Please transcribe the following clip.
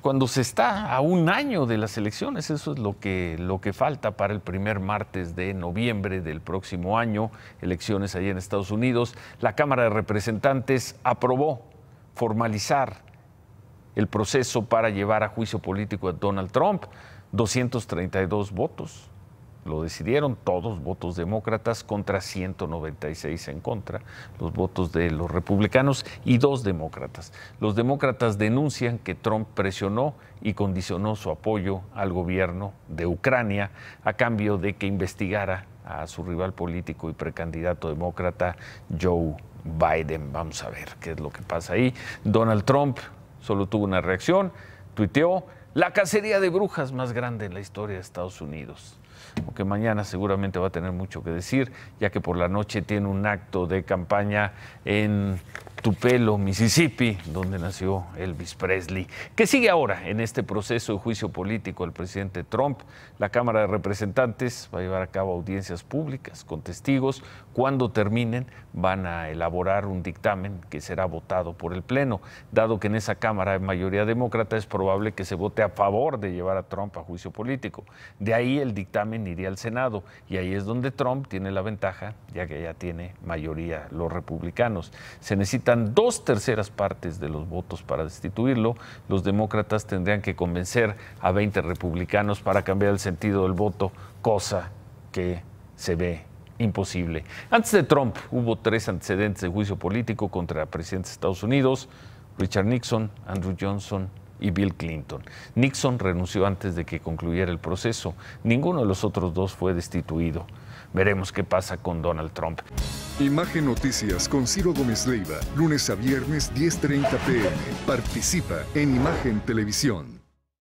cuando se está a un año de las elecciones. Eso es lo que, lo que falta para el primer martes de noviembre del próximo año, elecciones allí en Estados Unidos. La Cámara de Representantes aprobó formalizar el proceso para llevar a juicio político a Donald Trump. 232 votos lo decidieron todos, votos demócratas contra 196 en contra, los votos de los republicanos y dos demócratas. Los demócratas denuncian que Trump presionó y condicionó su apoyo al gobierno de Ucrania a cambio de que investigara a su rival político y precandidato demócrata Joe Biden. Vamos a ver qué es lo que pasa ahí. Donald Trump solo tuvo una reacción, tuiteó, la cacería de brujas más grande en la historia de Estados Unidos. Aunque mañana seguramente va a tener mucho que decir, ya que por la noche tiene un acto de campaña en Tupelo, Mississippi, donde nació Elvis Presley. ¿Qué sigue ahora en este proceso de juicio político el presidente Trump? La Cámara de Representantes va a llevar a cabo audiencias públicas con testigos. Cuando terminen, van a elaborar un dictamen que será votado por el Pleno. Dado que en esa Cámara hay mayoría demócrata, es probable que se vote a favor de llevar a Trump a juicio político. De ahí el dictamen iría al Senado y ahí es donde Trump tiene la ventaja, ya que ya tiene mayoría los republicanos. Se necesita necesitan dos terceras partes de los votos para destituirlo. Los demócratas tendrían que convencer a 20 republicanos para cambiar el sentido del voto, cosa que se ve imposible. Antes de Trump hubo tres antecedentes de juicio político contra presidente de Estados Unidos, Richard Nixon, Andrew Johnson y Bill Clinton. Nixon renunció antes de que concluyera el proceso. Ninguno de los otros dos fue destituido. Veremos qué pasa con Donald Trump. Imagen Noticias con Ciro Gómez Leiva, lunes a viernes 10.30 pm. Participa en Imagen Televisión.